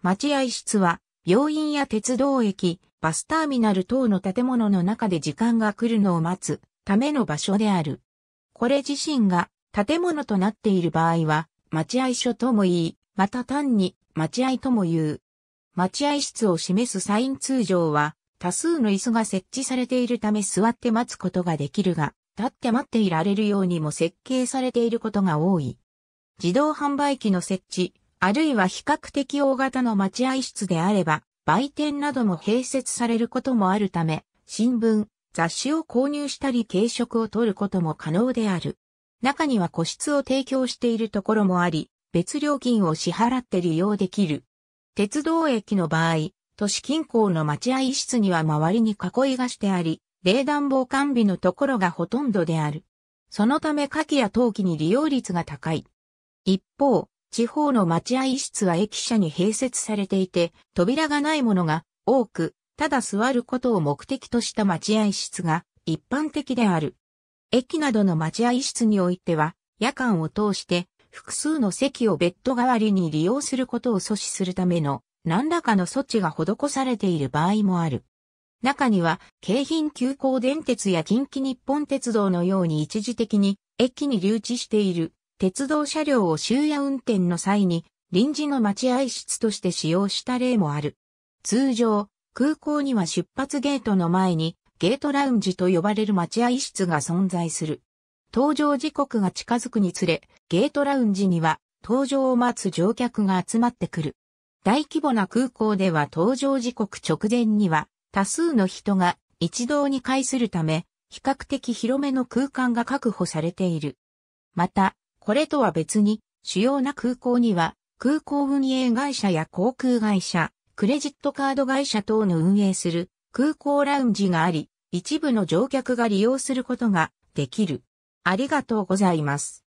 待合室は、病院や鉄道駅、バスターミナル等の建物の中で時間が来るのを待つための場所である。これ自身が建物となっている場合は、待合所とも言い、また単に待合とも言う。待合室を示すサイン通常は、多数の椅子が設置されているため座って待つことができるが、立って待っていられるようにも設計されていることが多い。自動販売機の設置、あるいは比較的大型の待合室であれば、売店なども併設されることもあるため、新聞、雑誌を購入したり軽食を取ることも可能である。中には個室を提供しているところもあり、別料金を支払って利用できる。鉄道駅の場合、都市近郊の待合室には周りに囲いがしてあり、冷暖房完備のところがほとんどである。そのため夏季や冬季に利用率が高い。一方、地方の待合室は駅舎に併設されていて、扉がないものが多く、ただ座ることを目的とした待合室が一般的である。駅などの待合室においては、夜間を通して複数の席をベッド代わりに利用することを阻止するための何らかの措置が施されている場合もある。中には、京浜急行電鉄や近畿日本鉄道のように一時的に駅に留置している鉄道車両を終夜運転の際に臨時の待合室として使用した例もある。通常、空港には出発ゲートの前にゲートラウンジと呼ばれる待合室が存在する。搭乗時刻が近づくにつれ、ゲートラウンジには搭乗を待つ乗客が集まってくる。大規模な空港では搭乗時刻直前には多数の人が一堂に会するため、比較的広めの空間が確保されている。また、これとは別に、主要な空港には、空港運営会社や航空会社、クレジットカード会社等の運営する空港ラウンジがあり、一部の乗客が利用することができる。ありがとうございます。